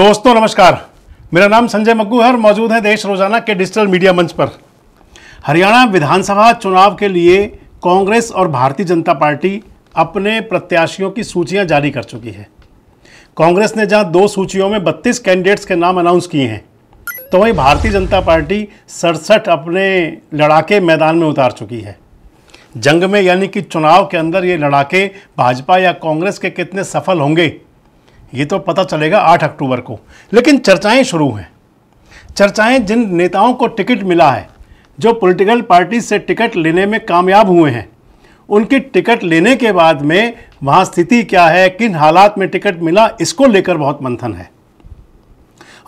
दोस्तों नमस्कार मेरा नाम संजय मग्गू है और मौजूद है देश रोजाना के डिजिटल मीडिया मंच पर हरियाणा विधानसभा चुनाव के लिए कांग्रेस और भारतीय जनता पार्टी अपने प्रत्याशियों की सूचियां जारी कर चुकी है कांग्रेस ने जहां दो सूचियों में 32 कैंडिडेट्स के नाम अनाउंस किए हैं तो वहीं भारतीय जनता पार्टी सड़सठ अपने लड़ाके मैदान में उतार चुकी है जंग में यानी कि चुनाव के अंदर ये लड़ाके भाजपा या कांग्रेस के कितने सफल होंगे ये तो पता चलेगा आठ अक्टूबर को लेकिन चर्चाएं शुरू हैं चर्चाएं जिन नेताओं को टिकट मिला है जो पॉलिटिकल पार्टी से टिकट लेने में कामयाब हुए हैं उनकी टिकट लेने के बाद में वहाँ स्थिति क्या है किन हालात में टिकट मिला इसको लेकर बहुत मंथन है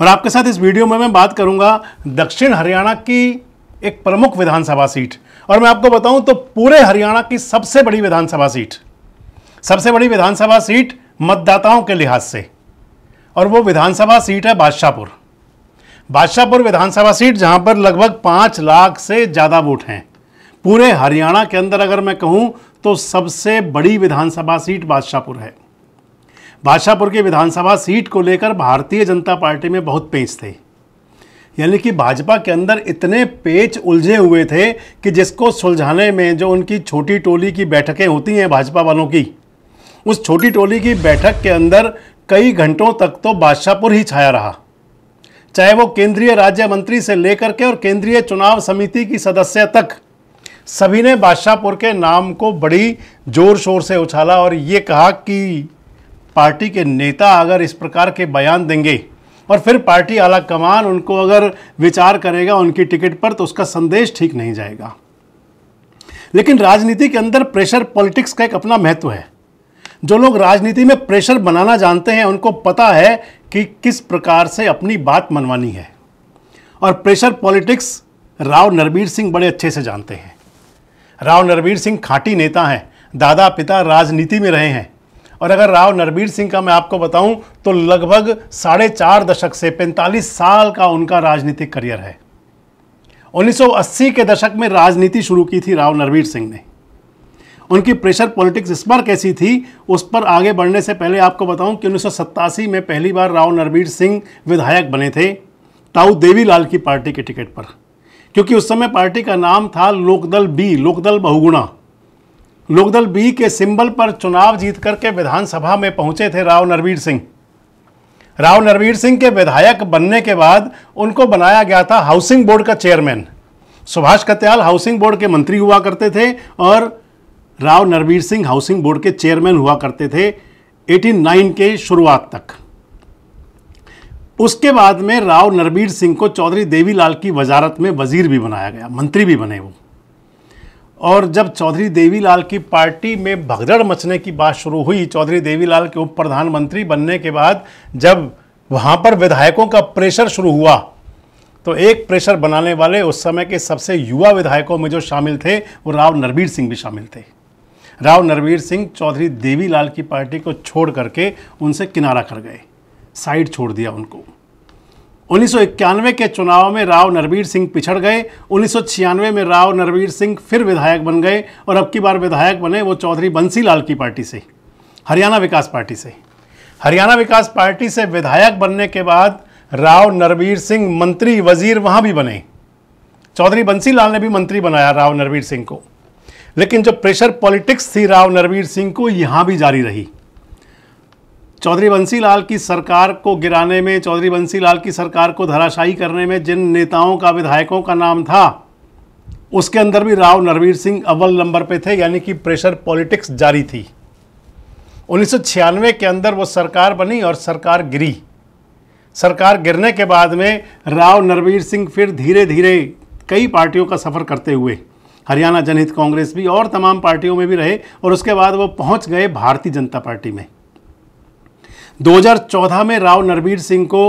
और आपके साथ इस वीडियो में मैं बात करूंगा दक्षिण हरियाणा की एक प्रमुख विधानसभा सीट और मैं आपको बताऊं तो पूरे हरियाणा की सबसे बड़ी विधानसभा सीट सबसे बड़ी विधानसभा सीट मतदाताओं के लिहाज से और वो विधानसभा सीट है बादशाहपुर बादशाहपुर विधानसभा सीट जहां पर लगभग पांच लाख से ज़्यादा वोट हैं पूरे हरियाणा के अंदर अगर मैं कहूँ तो सबसे बड़ी विधानसभा सीट बादशाहपुर है बादशाहपुर की विधानसभा सीट को लेकर भारतीय जनता पार्टी में बहुत पेच थे यानी कि भाजपा के अंदर इतने पेच उलझे हुए थे कि जिसको सुलझाने में जो उनकी छोटी टोली की बैठकें होती हैं भाजपा वालों की उस छोटी टोली की बैठक के अंदर कई घंटों तक तो बादशाहपुर ही छाया रहा चाहे वो केंद्रीय राज्य मंत्री से लेकर के और केंद्रीय चुनाव समिति की सदस्य तक सभी ने बादशाहपुर के नाम को बड़ी जोर शोर से उछाला और ये कहा कि पार्टी के नेता अगर इस प्रकार के बयान देंगे और फिर पार्टी आला कमान उनको अगर विचार करेगा उनकी टिकट पर तो उसका संदेश ठीक नहीं जाएगा लेकिन राजनीति के अंदर प्रेशर पॉलिटिक्स का एक अपना महत्व है जो लोग राजनीति में प्रेशर बनाना जानते हैं उनको पता है कि किस प्रकार से अपनी बात मनवानी है और प्रेशर पॉलिटिक्स राव नरबीर सिंह बड़े अच्छे से जानते हैं राव नरबीर सिंह खाटी नेता हैं दादा पिता राजनीति में रहे हैं और अगर राव नरबीर सिंह का मैं आपको बताऊं तो लगभग साढ़े चार दशक से 45 साल का उनका राजनीतिक करियर है 1980 के दशक में राजनीति शुरू की थी राव नरबीर सिंह ने उनकी प्रेशर पॉलिटिक्स इस बार कैसी थी उस पर आगे बढ़ने से पहले आपको बताऊं कि उन्नीस में पहली बार राव नरबीर सिंह विधायक बने थे ताऊ देवीलाल की पार्टी के टिकट पर क्योंकि उस समय पार्टी का नाम था लोकदल बी लोकदल बहुगुणा लोकदल बी के सिंबल पर चुनाव जीत करके विधानसभा में पहुंचे थे राव नरवीर सिंह राव नरवीर सिंह के विधायक बनने के बाद उनको बनाया गया था हाउसिंग बोर्ड का chairman Subhash Katyal housing board के मंत्री हुआ करते थे और राव नरवीर सिंह हाउसिंग बोर्ड के चेयरमैन हुआ करते थे 89 के शुरुआत तक उसके बाद में राव नरवीर सिंह को चौधरी देवीलाल की वजारत में वजीर भी बनाया गया मंत्री भी बने वो और जब चौधरी देवीलाल की पार्टी में भगदड़ मचने की बात शुरू हुई चौधरी देवीलाल के उप प्रधानमंत्री बनने के बाद जब वहाँ पर विधायकों का प्रेशर शुरू हुआ तो एक प्रेशर बनाने वाले उस समय के सबसे युवा विधायकों में जो शामिल थे वो राव नरबीर सिंह भी शामिल थे राव नरवीर सिंह चौधरी देवीलाल की पार्टी को छोड़ करके उनसे किनारा कर गए साइड छोड़ दिया उनको 1991 के चुनाव में राव नरवीर सिंह पिछड़ गए उन्नीस में राव नरवीर सिंह फिर विधायक बन गए और अब की बार विधायक बने वो चौधरी बंसीलाल की पार्टी से हरियाणा विकास पार्टी से हरियाणा विकास पार्टी से विधायक बनने के बाद राव नरवीर सिंह मंत्री वजीर वहाँ भी बने चौधरी बंसीलाल ने भी मंत्री बनाया राव नरवीर सिंह को लेकिन जो प्रेशर पॉलिटिक्स थी राव नरवीर सिंह को यहाँ भी जारी रही चौधरी बंसीलाल की सरकार को गिराने में चौधरी बंसीलाल की सरकार को धराशायी करने में जिन नेताओं का विधायकों का नाम था उसके अंदर भी राव नरवीर सिंह अव्वल नंबर पे थे यानी कि प्रेशर पॉलिटिक्स जारी थी उन्नीस के अंदर वो सरकार बनी और सरकार गिरी सरकार गिरने के बाद में राव नरवीर सिंह फिर धीरे धीरे कई पार्टियों का सफ़र करते हुए हरियाणा जनहित कांग्रेस भी और तमाम पार्टियों में भी रहे और उसके बाद वो पहुंच गए भारतीय जनता पार्टी में 2014 में राव नरबीर सिंह को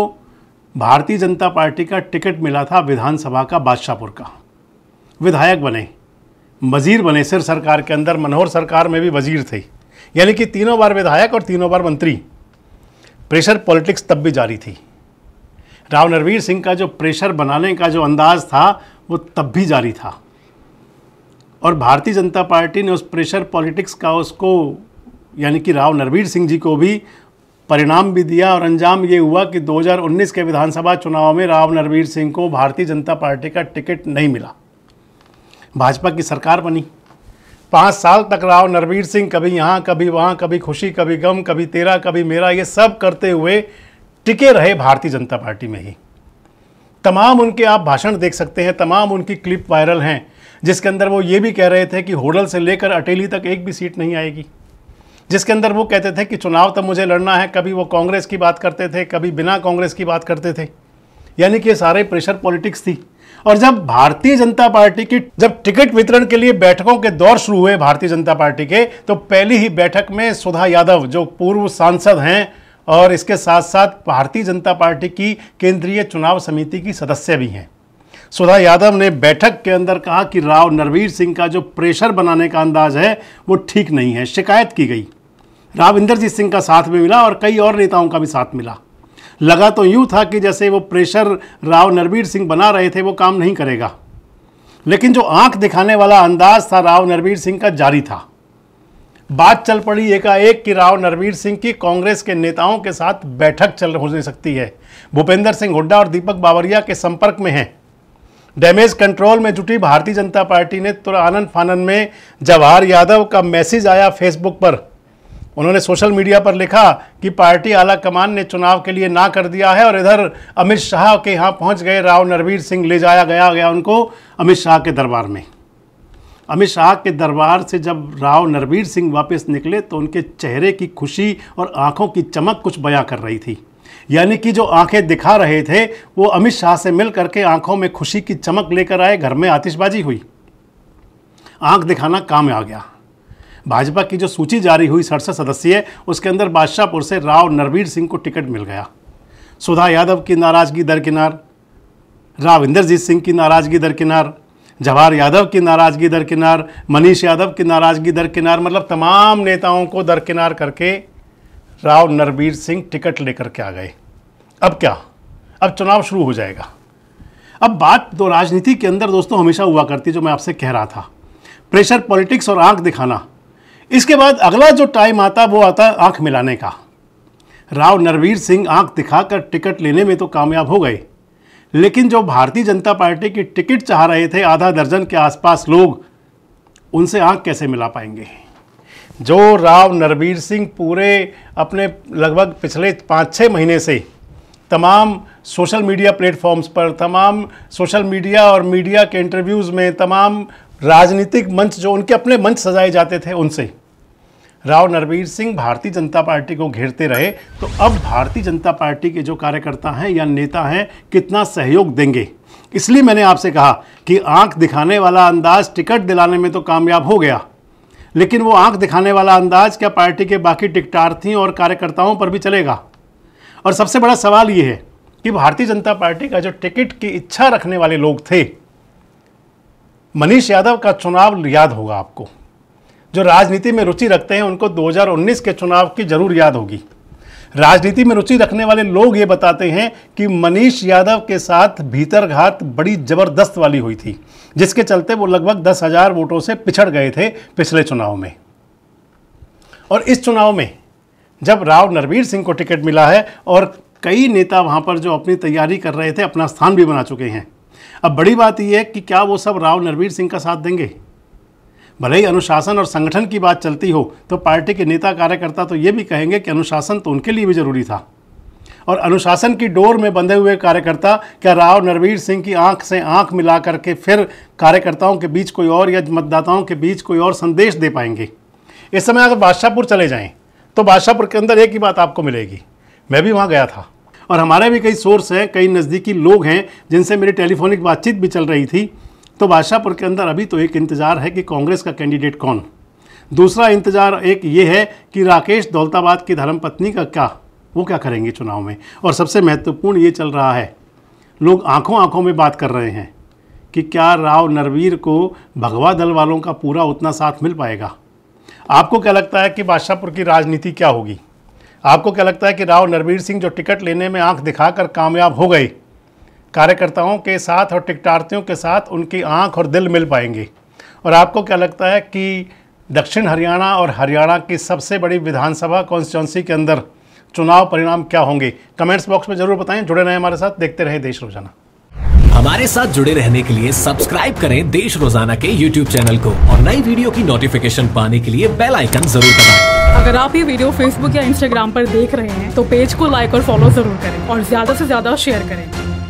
भारतीय जनता पार्टी का टिकट मिला था विधानसभा का बादशाहपुर का विधायक बने वजीर बने सिर सरकार के अंदर मनोहर सरकार में भी वजीर थे यानी कि तीनों बार विधायक और तीनों बार मंत्री प्रेशर पॉलिटिक्स तब भी जारी थी राव नरवीर सिंह का जो प्रेशर बनाने का जो अंदाज था वो तब भी जारी था और भारतीय जनता पार्टी ने उस प्रेशर पॉलिटिक्स का उसको यानी कि राव नरवीर सिंह जी को भी परिणाम भी दिया और अंजाम ये हुआ कि 2019 के विधानसभा चुनाव में राव नरवीर सिंह को भारतीय जनता पार्टी का टिकट नहीं मिला भाजपा की सरकार बनी पाँच साल तक राव नरवीर सिंह कभी यहाँ कभी वहाँ कभी खुशी कभी गम कभी तेरा कभी मेरा ये सब करते हुए टिके रहे भारतीय जनता पार्टी में ही तमाम उनके आप भाषण देख सकते हैं तमाम उनकी क्लिप वायरल हैं जिसके अंदर वो ये भी कह रहे थे कि होडल से लेकर अटेली तक एक भी सीट नहीं आएगी जिसके अंदर वो कहते थे कि चुनाव तो मुझे लड़ना है कभी वो कांग्रेस की बात करते थे कभी बिना कांग्रेस की बात करते थे यानी कि ये सारे प्रेशर पॉलिटिक्स थी और जब भारतीय जनता पार्टी की जब टिकट वितरण के लिए बैठकों के दौर शुरू हुए भारतीय जनता पार्टी के तो पहली ही बैठक में सुधा यादव जो पूर्व सांसद हैं और इसके साथ साथ भारतीय जनता पार्टी की केंद्रीय चुनाव समिति की सदस्य भी हैं सुधा यादव ने बैठक के अंदर कहा कि राव नरवीर सिंह का जो प्रेशर बनाने का अंदाज है वो ठीक नहीं है शिकायत की गई राव इंद्रजीत सिंह का साथ में मिला और कई और नेताओं का भी साथ मिला लगा तो यूँ था कि जैसे वो प्रेशर राव नरवीर सिंह बना रहे थे वो काम नहीं करेगा लेकिन जो आंख दिखाने वाला अंदाज था राव नरवीर सिंह का जारी था बात चल पड़ी एकाएक कि राव नरवीर सिंह की कांग्रेस के नेताओं के साथ बैठक चल हो सकती है भूपेंद्र सिंह हुड्डा और दीपक बावरिया के संपर्क में हैं डैमेज कंट्रोल में जुटी भारतीय जनता पार्टी ने तो आनंद फानन में जवाहर यादव का मैसेज आया फेसबुक पर उन्होंने सोशल मीडिया पर लिखा कि पार्टी आला कमान ने चुनाव के लिए ना कर दिया है और इधर अमित शाह के यहाँ पहुँच गए राव नरवीर सिंह ले जाया गया गया उनको अमित शाह के दरबार में अमित शाह के दरबार से जब राव नरवीर सिंह वापस निकले तो उनके चेहरे की खुशी और आंखों की चमक कुछ बयां कर रही थी यानी कि जो आंखें दिखा रहे थे वो अमित शाह से मिल करके आंखों में खुशी की चमक लेकर आए घर में आतिशबाजी हुई आंख दिखाना काम आ गया भाजपा की जो सूची जारी हुई सड़सठ सदस्यीय उसके अंदर बादशाहपुर से राव नरवीर सिंह को टिकट मिल गया सुधा यादव की नाराज़गी दरकिनार राव सिंह की नाराज़गी दरकिनार जवाहर यादव की नाराज़गी दरकिनार मनीष यादव की नाराज़गी दरकिनार मतलब तमाम नेताओं को दरकिनार करके राव नरबीर सिंह टिकट लेकर के आ गए अब क्या अब चुनाव शुरू हो जाएगा अब बात तो राजनीति के अंदर दोस्तों हमेशा हुआ करती जो मैं आपसे कह रहा था प्रेशर पॉलिटिक्स और आंख दिखाना इसके बाद अगला जो टाइम आता वो आता है आंख मिलाने का राव नरवीर सिंह आंख दिखाकर टिकट लेने में तो कामयाब हो गए लेकिन जो भारतीय जनता पार्टी की टिकट चाह रहे थे आधा दर्जन के आसपास लोग उनसे आंख कैसे मिला पाएंगे जो राव नरवीर सिंह पूरे अपने लगभग पिछले पाँच छः महीने से तमाम सोशल मीडिया प्लेटफॉर्म्स पर तमाम सोशल मीडिया और मीडिया के इंटरव्यूज़ में तमाम राजनीतिक मंच जो उनके अपने मंच सजाए जाते थे उनसे राव नरवीर सिंह भारतीय जनता पार्टी को घेरते रहे तो अब भारतीय जनता पार्टी के जो कार्यकर्ता हैं या नेता हैं कितना सहयोग देंगे इसलिए मैंने आपसे कहा कि आंख दिखाने वाला अंदाज टिकट दिलाने में तो कामयाब हो गया लेकिन वो आंख दिखाने वाला अंदाज क्या पार्टी के बाकी टिकटार्थियों और कार्यकर्ताओं पर भी चलेगा और सबसे बड़ा सवाल ये है कि भारतीय जनता पार्टी का जो टिकट की इच्छा रखने वाले लोग थे मनीष यादव का चुनाव याद होगा आपको जो राजनीति में रुचि रखते हैं उनको 2019 के चुनाव की जरूर याद होगी राजनीति में रुचि रखने वाले लोग ये बताते हैं कि मनीष यादव के साथ भीतरघात बड़ी ज़बरदस्त वाली हुई थी जिसके चलते वो लगभग दस हज़ार वोटों से पिछड़ गए थे पिछले चुनाव में और इस चुनाव में जब राव नरवीर सिंह को टिकट मिला है और कई नेता वहां पर जो अपनी तैयारी कर रहे थे अपना स्थान भी बना चुके हैं अब बड़ी बात यह है कि क्या वो सब राव नरवीर सिंह का साथ देंगे भले ही अनुशासन और संगठन की बात चलती हो तो पार्टी के नेता कार्यकर्ता तो ये भी कहेंगे कि अनुशासन तो उनके लिए भी जरूरी था और अनुशासन की डोर में बंधे हुए कार्यकर्ता क्या राव नरवीर सिंह की आंख से आंख मिला करके फिर कार्यकर्ताओं के बीच कोई और या मतदाताओं के बीच कोई और संदेश दे पाएंगे इस समय अगर बादशाहपुर चले जाएं तो बादशाहपुर के अंदर एक ही बात आपको मिलेगी मैं भी वहाँ गया था और हमारे भी कई सोर्स हैं कई नज़दीकी लोग हैं जिनसे मेरी टेलीफोनिक बातचीत भी चल रही थी तो बादशाहपुर के अंदर अभी तो एक इंतज़ार है कि कांग्रेस का कैंडिडेट कौन दूसरा इंतज़ार एक ये है कि राकेश दौलताबाद की धर्मपत्नी का क्या वो क्या करेंगे चुनाव में और सबसे महत्वपूर्ण ये चल रहा है लोग आंखों आंखों में बात कर रहे हैं कि क्या राव नरवीर को भगवा दल वालों का पूरा उतना साथ मिल पाएगा आपको क्या लगता है कि बादशाहपुर की राजनीति क्या होगी आपको क्या लगता है कि राव नरवीर सिंह जो टिकट लेने में आंख दिखाकर कामयाब हो गए कार्यकर्ताओं के साथ और टिकटार्थियों के साथ उनकी आँख और दिल मिल पाएंगे और आपको क्या लगता है कि दक्षिण हरियाणा और हरियाणा की सबसे बड़ी विधानसभा कॉन्स्टिट्युंसी के अंदर चुनाव परिणाम क्या होंगे कमेंट्स बॉक्स में जरूर बताएं जुड़े रहें हमारे साथ देखते रहे देश रोजाना हमारे साथ जुड़े रहने के लिए सब्सक्राइब करें देश रोजाना के यूट्यूब चैनल को और नई वीडियो की नोटिफिकेशन पाने के लिए बेल आइकन जरूर दबाएं। अगर आप ये वीडियो फेसबुक या इंस्टाग्राम पर देख रहे हैं तो पेज को लाइक और फॉलो जरूर करें और ज्यादा से ज्यादा शेयर करें